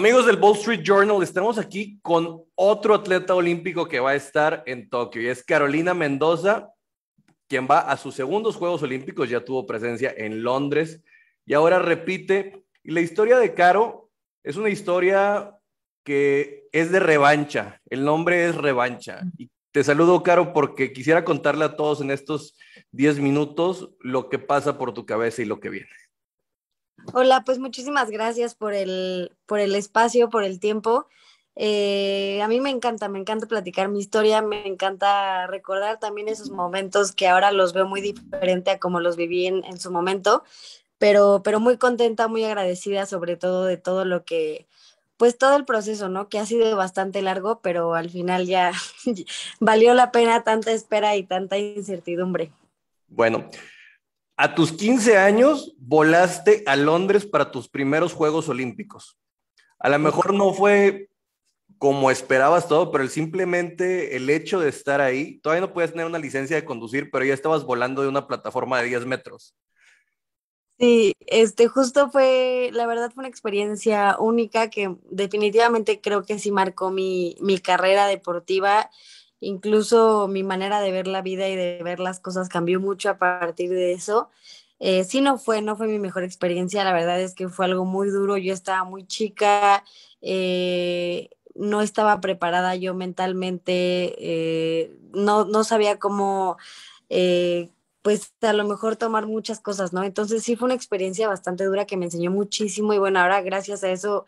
Amigos del Wall Street Journal, estamos aquí con otro atleta olímpico que va a estar en Tokio y es Carolina Mendoza, quien va a sus segundos Juegos Olímpicos, ya tuvo presencia en Londres y ahora repite. Y la historia de Caro es una historia que es de revancha, el nombre es revancha. Y te saludo, Caro, porque quisiera contarle a todos en estos 10 minutos lo que pasa por tu cabeza y lo que viene. Hola, pues muchísimas gracias por el, por el espacio, por el tiempo. Eh, a mí me encanta, me encanta platicar mi historia, me encanta recordar también esos momentos que ahora los veo muy diferente a como los viví en, su momento, pero, pero muy contenta, muy agradecida sobre todo de todo lo que, pues todo el proceso, ¿no? Que ha sido bastante largo, pero al final ya valió la pena tanta espera y tanta incertidumbre. Bueno, a tus 15 años volaste a Londres para tus primeros Juegos Olímpicos. A lo mejor no fue como esperabas todo, pero simplemente el hecho de estar ahí, todavía no podías tener una licencia de conducir, pero ya estabas volando de una plataforma de 10 metros. Sí, este justo fue, la verdad fue una experiencia única que definitivamente creo que sí marcó mi, mi carrera deportiva Incluso mi manera de ver la vida y de ver las cosas cambió mucho a partir de eso. Eh, sí, no fue, no fue mi mejor experiencia, la verdad es que fue algo muy duro, yo estaba muy chica, eh, no estaba preparada yo mentalmente, eh, no, no, sabía cómo, pues a lo mejor tomar muchas cosas, ¿no? Entonces sí fue una experiencia bastante dura que me enseñó muchísimo y bueno, ahora gracias a eso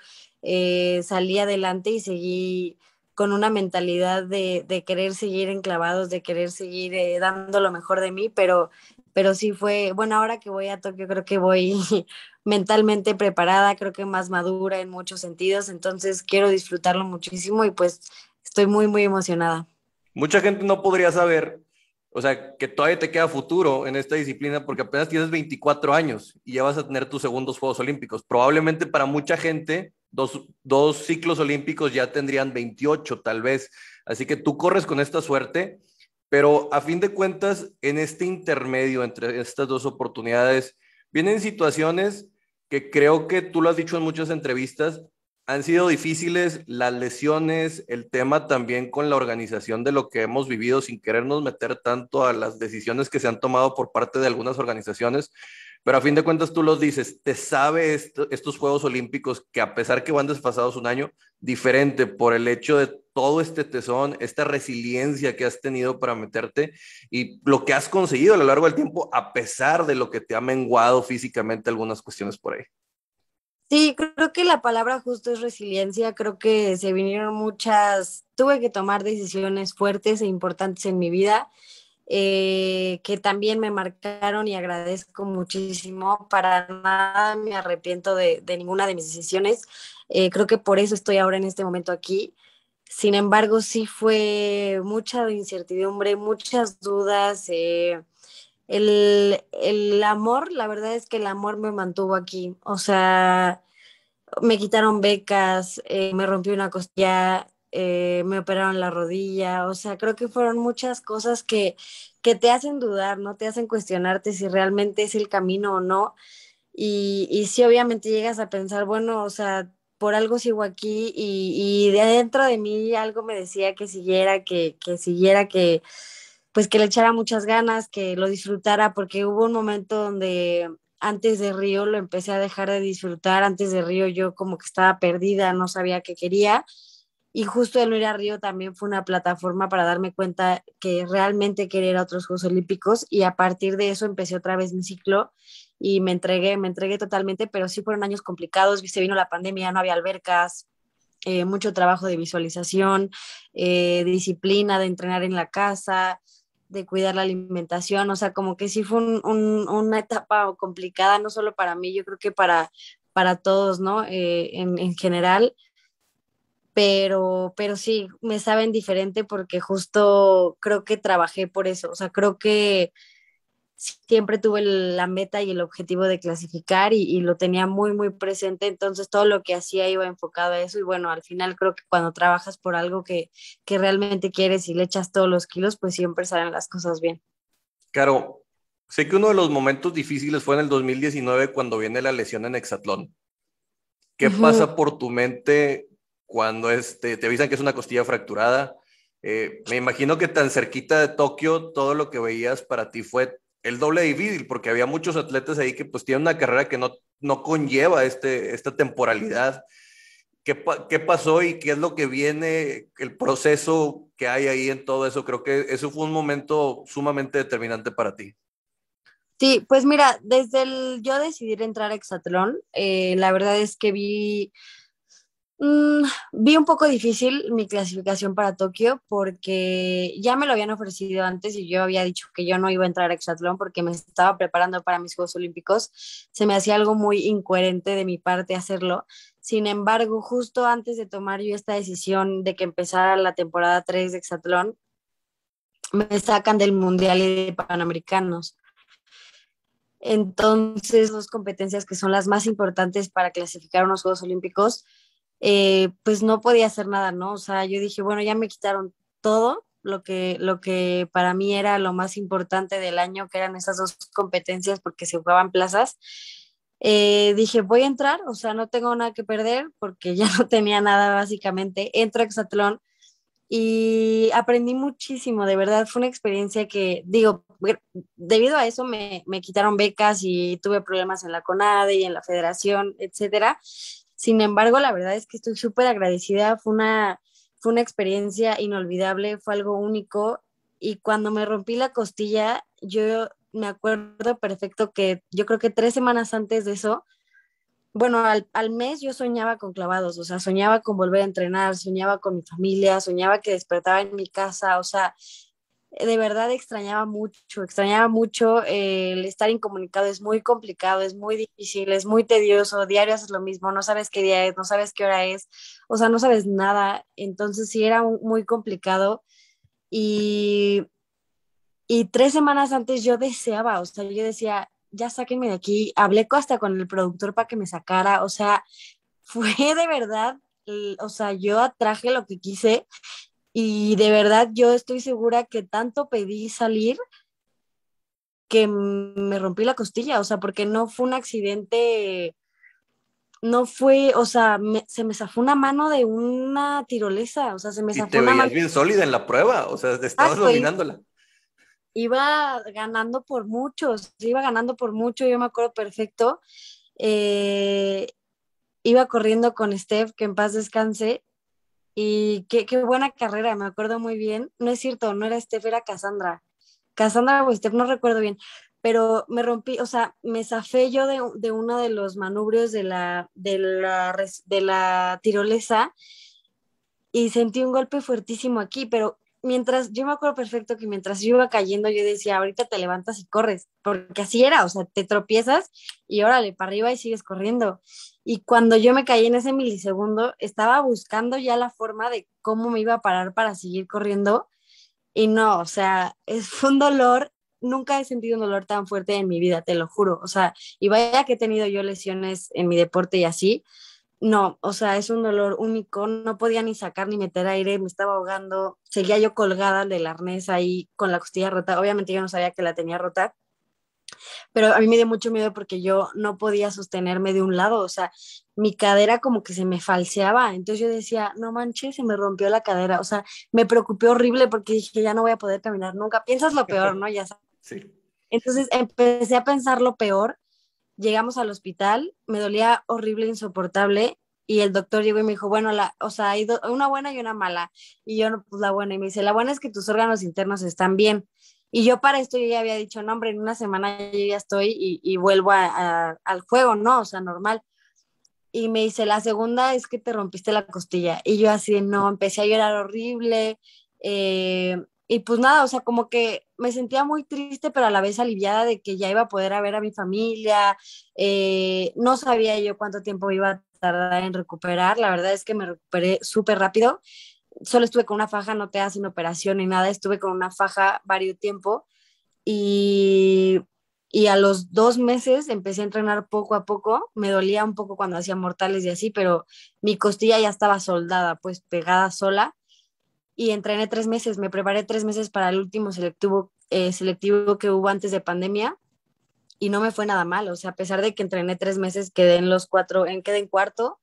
salí adelante y seguí con una mentalidad de, querer seguir enclavados, de querer seguir eh, dando lo mejor de mí, pero, pero sí fue, bueno, ahora que voy a Tokio creo que voy mentalmente preparada, creo que más madura en muchos sentidos, entonces quiero disfrutarlo muchísimo y pues estoy muy, muy emocionada. Mucha gente no podría saber, o sea, que todavía te queda futuro en esta disciplina porque apenas tienes 24 años y ya vas a tener tus segundos Juegos Olímpicos. Probablemente para mucha gente Dos, ciclos olímpicos ya tendrían 28 tal vez. Así que tú corres con esta suerte, pero a fin de cuentas, en este intermedio entre estas dos oportunidades, vienen situaciones que creo que tú lo has dicho en muchas entrevistas, han sido difíciles las lesiones, el tema también con la organización de lo que hemos vivido sin querernos meter tanto a las decisiones que se han tomado por parte de algunas organizaciones, pero a fin de cuentas tú los dices, te sabe estos Juegos Olímpicos que a pesar que van desfasados un año, diferente por el hecho de todo este tesón, esta resiliencia que has tenido para meterte y lo que has conseguido a lo largo del tiempo, a pesar de lo que te ha menguado físicamente algunas cuestiones por ahí. Sí, creo que la palabra justo es resiliencia. Creo que se vinieron muchas, tuve que tomar decisiones fuertes e importantes en mi vida eh, que también me marcaron y agradezco muchísimo. Para nada me arrepiento de, ninguna de mis decisiones. Eh, creo que por eso estoy ahora en este momento aquí. Sin embargo, sí fue mucha incertidumbre, muchas dudas. Eh, el, amor, la verdad es que el amor me mantuvo aquí. O sea, me quitaron becas, me rompió una costilla, eh, me operaron la rodilla, o sea, creo que fueron muchas cosas que, que te hacen dudar, ¿no? Te hacen cuestionarte si realmente es el camino o no. Y, y sí, obviamente llegas a pensar, bueno, o sea, por algo sigo aquí y, de adentro de mí algo me decía que siguiera, que, que siguiera, que pues que le echara muchas ganas, que lo disfrutara, porque hubo un momento donde antes de Río lo empecé a dejar de disfrutar, antes de Río yo como que estaba perdida, no sabía qué quería y justo el no ir a Río también fue una plataforma para darme cuenta que realmente quería ir a otros Juegos Olímpicos y a partir de eso empecé otra vez mi ciclo y me entregué, me entregué totalmente, pero sí fueron años complicados, se vino la pandemia, no había albercas, eh, mucho trabajo de visualización, eh, disciplina, de entrenar en la casa, de cuidar la alimentación, o sea, como que sí fue una etapa complicada, no solo para mí, yo creo que para, para todos, ¿no? Eh, en general pero, pero sí, me saben diferente porque justo creo que trabajé por eso, o sea, creo que siempre tuve la meta y el objetivo de clasificar y, lo tenía muy, muy presente, entonces todo lo que hacía iba enfocado a eso y bueno, al final creo que cuando trabajas por algo que, que realmente quieres y le echas todos los kilos, pues siempre salen las cosas bien. Claro, sé que uno de los momentos difíciles fue en el 2019 cuando viene la lesión en Hexatlón. ¿Qué pasa por tu mente cuando este, te avisan que es una costilla fracturada. Eh, me imagino que tan cerquita de Tokio, todo lo que veías para ti fue el doble difícil, porque había muchos atletas ahí que pues tienen una carrera que no, no conlleva este, esta temporalidad. ¿Qué, ¿Qué pasó y qué es lo que viene, el proceso que hay ahí en todo eso? Creo que eso fue un momento sumamente determinante para ti. Sí, pues mira, desde el yo decidir entrar a Exatlón. Eh, la verdad es que vi Mm, vi un poco difícil mi clasificación para Tokio porque ya me lo habían ofrecido antes y yo había dicho que yo no iba a entrar a Exatlón porque me estaba preparando para mis Juegos Olímpicos. Se me hacía algo muy incoherente de mi parte hacerlo. Sin embargo, justo antes de tomar yo esta decisión de que empezara la temporada 3 de Exatlón, me sacan del Mundial y de Panamericanos. Entonces, dos competencias que son las más importantes para clasificar unos Juegos Olímpicos eh, pues no podía hacer nada, ¿no? O sea, yo dije, bueno, ya me quitaron todo lo que, lo que para mí era lo más importante del año, que eran esas dos competencias porque se jugaban plazas. Eh, dije, voy a entrar, o sea, no tengo nada que perder porque ya no tenía nada básicamente. Entro a Exatlón y aprendí muchísimo, de verdad, fue una experiencia que, digo, debido a eso me, quitaron becas y tuve problemas en la CONADE y en la federación, etcétera sin embargo, la verdad es que estoy súper agradecida. Fue una, fue una experiencia inolvidable, fue algo único. Y cuando me rompí la costilla, yo me acuerdo perfecto que yo creo que tres semanas antes de eso, bueno, al, al, mes yo soñaba con clavados, o sea, soñaba con volver a entrenar, soñaba con mi familia, soñaba que despertaba en mi casa, o sea, de verdad extrañaba mucho, extrañaba mucho eh, el estar incomunicado, es muy complicado, es muy difícil, es muy tedioso, diario haces lo mismo, no sabes qué día es, no sabes qué hora es, o sea, no sabes nada, entonces sí era muy complicado y, y tres semanas antes yo deseaba, o sea, yo decía, ya sáquenme de aquí, hablé hasta con el productor para que me sacara, o sea, fue de verdad, o sea, yo atraje lo que quise y de verdad yo estoy segura que tanto pedí salir que me rompí la costilla, o sea, porque no fue un accidente, no fue, o sea, se me zafó una mano de una tirolesa, o sea, se me zafó veías bien sólida en la prueba, o sea, estabas dominándola. Iba ganando por muchos, iba ganando por mucho, yo me acuerdo perfecto. Eh, iba corriendo con Steph, que en paz descanse, y qué, qué, buena carrera, me acuerdo muy bien. No es cierto, no era Steph, era Cassandra. Cassandra o Steph, no recuerdo bien. Pero me rompí, o sea, me zafé yo de, uno de los manubrios de la, de la, de la tirolesa y sentí un golpe fuertísimo aquí, pero mientras, yo me acuerdo perfecto que mientras yo iba cayendo, yo decía, ahorita te levantas y corres, porque así era, o sea, te tropiezas y órale, para arriba y sigues corriendo. Y cuando yo me caí en ese milisegundo, estaba buscando ya la forma de cómo me iba a parar para seguir corriendo. Y no, o sea, es, un dolor, nunca he sentido un dolor tan fuerte en mi vida, te lo juro. O sea, y vaya que he tenido yo lesiones en mi deporte y así. No, o sea, es un dolor único, no podía ni sacar ni meter aire, me estaba ahogando, seguía yo colgada del arnés ahí con la costilla rota, obviamente yo no sabía que la tenía rota, pero a mí me dio mucho miedo porque yo no podía sostenerme de un lado, o sea, mi cadera como que se me falseaba, entonces yo decía, no manches, se me rompió la cadera, o sea, me preocupé horrible porque dije, ya no voy a poder caminar nunca, piensas lo peor, ¿no? Ya sabes. Sí. Entonces empecé a pensar lo peor, llegamos al hospital, me dolía horrible, insoportable, y el doctor llegó y me dijo, bueno, la, o sea, hay una buena y una mala. Y yo, pues la buena. Y me dice, la buena es que tus órganos internos están bien. Y yo para esto ya había dicho, no, hombre, en una semana ya estoy y, vuelvo al juego, ¿no? O sea, normal. Y me dice, la segunda es que te rompiste la costilla. Y yo así, no, empecé a llorar horrible. Eh, y pues nada, o sea, como que me sentía muy triste, pero a la vez aliviada de que ya iba a poder ver a mi familia. Eh, no sabía yo cuánto tiempo iba a tardar en recuperar. La verdad es que me recuperé súper rápido solo estuve con una faja, no te hacen operación ni nada, estuve con una faja varios tiempo y, a los dos meses empecé a entrenar poco a poco, me dolía un poco cuando hacía mortales y así, pero mi costilla ya estaba soldada, pues pegada sola y entrené tres meses, me preparé tres meses para el último selectivo, eh, selectivo que hubo antes de pandemia y no me fue nada mal, o sea, a pesar de que entrené tres meses, quedé en los cuatro, en quedé en cuarto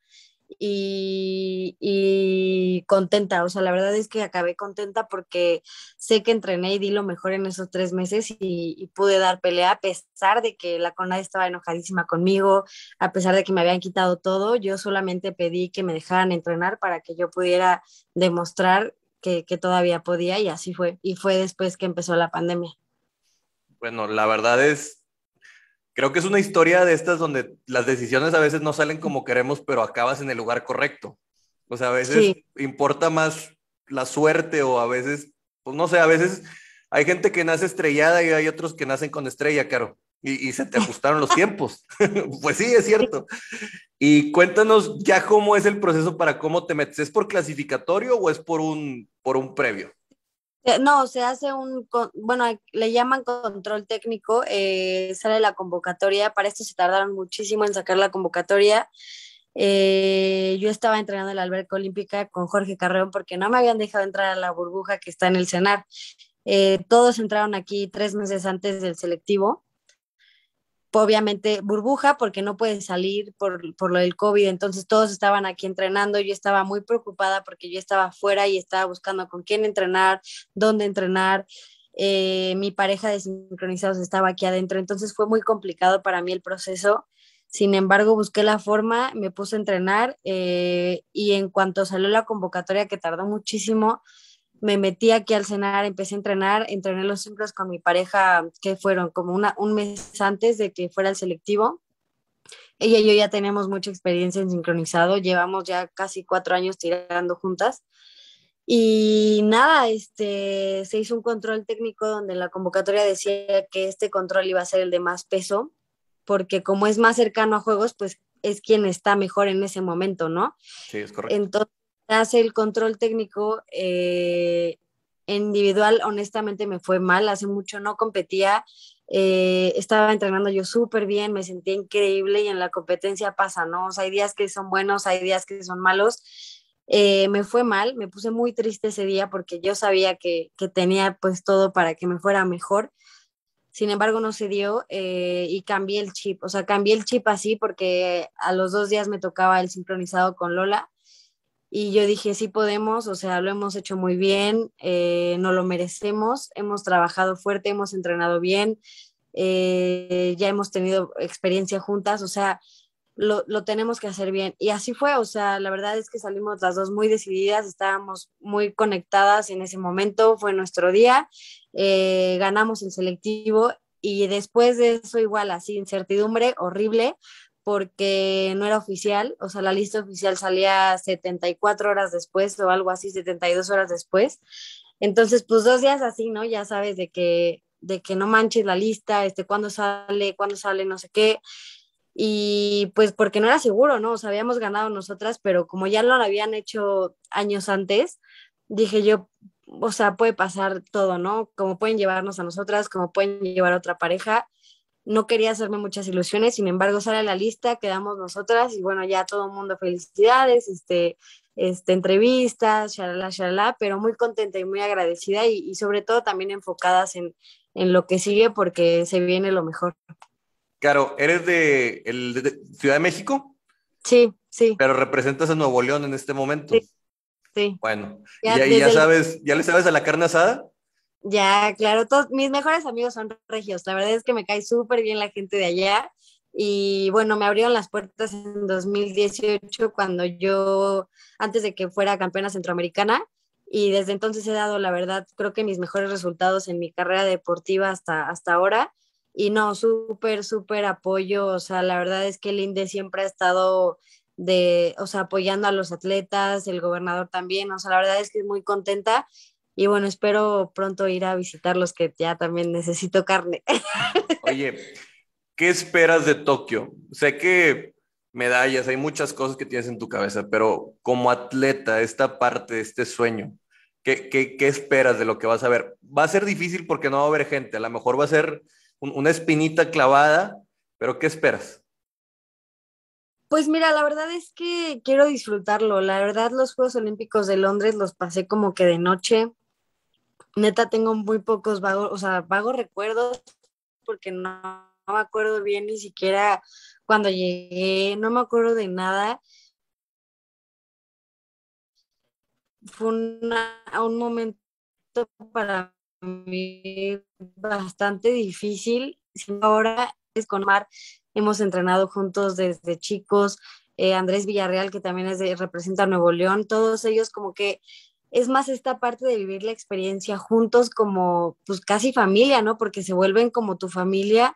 y, contenta. O sea, la verdad es que acabé contenta porque sé que entrené y di lo mejor en esos tres meses y, pude dar pelea a pesar de que la CONAD estaba enojadísima conmigo, a pesar de que me habían quitado todo. Yo solamente pedí que me dejaran entrenar para que yo pudiera demostrar que, que todavía podía y así fue. Y fue después que empezó la pandemia. Bueno, la verdad es creo que es una historia de estas donde las decisiones a veces no salen como queremos, pero acabas en el lugar correcto. O sea, a veces importa más la suerte o a veces, pues no sé, a veces hay gente que nace estrellada y hay otros que nacen con estrella, claro. Y, se te ajustaron los tiempos. pues sí, es cierto. Y cuéntanos ya cómo es el proceso para cómo te metes. ¿Es por clasificatorio o es por un, por un previo? Eh, no, se hace un, bueno, le llaman control técnico, eh, sale la convocatoria, para esto se tardaron muchísimo en sacar la convocatoria. Eh, yo estaba entrenando en la alberca olímpica con Jorge Carreón porque no me habían dejado entrar a la burbuja que está en el CENAR. todos entraron aquí tres meses antes del selectivo obviamente burbuja porque no puede salir por, lo del COVID, entonces todos estaban aquí entrenando, yo estaba muy preocupada porque yo estaba afuera y estaba buscando con quién entrenar, dónde entrenar. Eh, mi pareja de sincronizados estaba aquí adentro, entonces fue muy complicado para mí el proceso. Sin embargo, busqué la forma, me puse a entrenar eh, y en cuanto salió la convocatoria, que tardó muchísimo, me metí aquí al cenar, empecé a entrenar, entrené los simples con mi pareja, que fueron como una, un mes antes de que fuera el selectivo. Ella y yo ya tenemos mucha experiencia en sincronizado, llevamos ya casi cuatro años tirando juntas. Y nada, este, se hizo un control técnico donde la convocatoria decía que este control iba a ser el de más peso, porque como es más cercano a juegos, pues es quien está mejor en ese momento, ¿no? Sí, es correcto. Entonces, hace el control técnico eh, individual, honestamente me fue mal, hace mucho no competía, eh, estaba entrenando yo súper bien, me sentía increíble y en la competencia pasa, ¿no? O sea, hay días que son buenos, hay días que son malos. Eh, me fue mal, me puse muy triste ese día porque yo sabía que, tenía pues todo para que me fuera mejor. Sin embargo, no se dio y cambié el chip. O sea, cambié el chip así porque a los dos días me tocaba el sincronizado con Lola y yo dije, sí podemos, o sea, lo hemos hecho muy bien, eh, no lo merecemos, hemos trabajado fuerte, hemos entrenado bien, eh, ya hemos tenido experiencia juntas, o sea, lo, lo, tenemos que hacer bien. Y así fue, o sea, la verdad es que salimos las dos muy decididas, estábamos muy conectadas en ese momento, fue nuestro día, eh, ganamos el selectivo y después de eso igual así, incertidumbre horrible, porque no era oficial, o sea, la lista oficial salía 74 horas después o algo así, 72 horas después. Entonces, pues dos días así, ¿no? Ya sabes de que, de que no manches la lista, este, cuándo sale, cuándo sale, no sé qué. Y pues porque no era seguro, ¿no? O sea, habíamos ganado nosotras, pero como ya lo habían hecho años antes, dije yo, o sea, puede pasar todo, ¿no? Como pueden llevarnos a nosotras, como pueden llevar a otra pareja no quería hacerme muchas ilusiones, sin embargo sale la lista, quedamos nosotras y bueno, ya todo el mundo felicidades, este, este, entrevistas, shalala, shalala, pero muy contenta y muy agradecida y, sobre todo también enfocadas en, lo que sigue porque se viene lo mejor. Claro, ¿eres de, el, Ciudad de México? Sí, sí. Pero representas a Nuevo León en este momento. Sí. Bueno, ya, y, ya sabes, ¿ya le sabes a la carne asada? Ya, claro, todos mis mejores amigos son regios. La verdad es que me cae súper bien la gente de allá. Y bueno, me abrieron las puertas en 2018 cuando yo, antes de que fuera campeona centroamericana, y desde entonces he dado, la verdad, creo que mis mejores resultados en mi carrera deportiva hasta, hasta ahora. Y no, súper, súper apoyo. O sea, la verdad es que el INDE siempre ha estado de, o sea, apoyando a los atletas, el gobernador también. O sea, la verdad es que es muy contenta y bueno, espero pronto ir a visitarlos que ya también necesito carne. Oye, ¿qué esperas de Tokio? Sé que medallas, hay muchas cosas que tienes en tu cabeza, pero como atleta, esta parte, este sueño, ¿qué, qué, esperas de lo que vas a ver? Va a ser difícil porque no va a haber gente, a lo mejor va a ser una espinita clavada, pero ¿qué esperas? Pues mira, la verdad es que quiero disfrutarlo. La verdad, los Juegos Olímpicos de Londres los pasé como que de noche neta tengo muy pocos vagos, o sea, vagos recuerdos porque no, me acuerdo bien ni siquiera cuando llegué, no me acuerdo de nada. Fue un momento para mí bastante difícil. Ahora es con Mar, hemos entrenado juntos desde chicos, eh, Andrés Villarreal, que también es de, representa Nuevo León, todos ellos como que es más esta parte de vivir la experiencia juntos como pues casi familia, ¿no? Porque se vuelven como tu familia.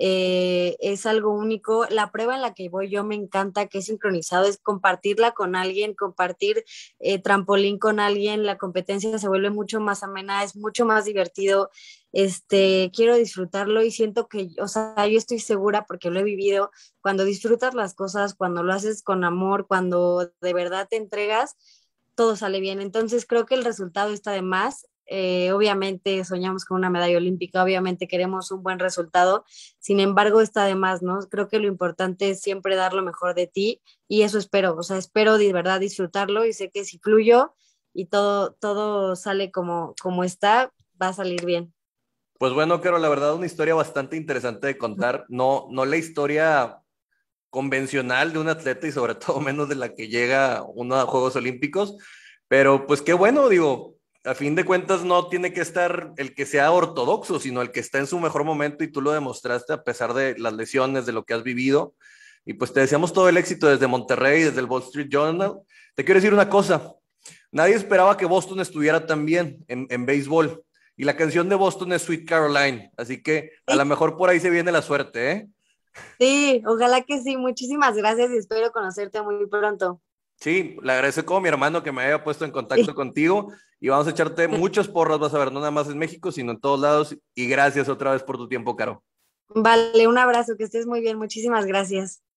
Eh, es algo único. La prueba en la que voy yo me encanta, que es sincronizado, es compartirla con alguien, compartir eh, trampolín con alguien, la competencia se vuelve mucho más amena, es mucho más divertido, este, quiero disfrutarlo y siento que, o sea, yo estoy segura porque lo he vivido, cuando disfrutas las cosas, cuando lo haces con amor, cuando de verdad te entregas, todo sale bien. Entonces creo que el resultado está de más. Eh, obviamente soñamos con una medalla olímpica, obviamente queremos un buen resultado, sin embargo está de más, ¿no? Creo que lo importante es siempre dar lo mejor de ti y eso espero, o sea, espero de verdad disfrutarlo y sé que si fluyo y todo, todo sale como, como está, va a salir bien. Pues bueno, quiero la verdad una historia bastante interesante de contar, no, no la historia convencional de un atleta y sobre todo menos de la que llega uno a Juegos Olímpicos. Pero pues qué bueno, digo, a fin de cuentas no tiene que estar el que sea ortodoxo, sino el que está en su mejor momento y tú lo demostraste a pesar de las lesiones, de lo que has vivido. Y pues te deseamos todo el éxito desde Monterrey, desde el Wall Street Journal. Te quiero decir una cosa, nadie esperaba que Boston estuviera tan bien en, en béisbol. Y la canción de Boston es Sweet Caroline, así que a lo mejor por ahí se viene la suerte, ¿eh? Sí, ojalá que sí. Muchísimas gracias y espero conocerte muy pronto. Sí, le agradezco como mi hermano que me haya puesto en contacto contigo y vamos a echarte muchos porros, vas a ver, no nada más en México, sino en todos lados. Y gracias otra vez por tu tiempo, Caro. Vale, un abrazo, que estés muy bien. Muchísimas gracias.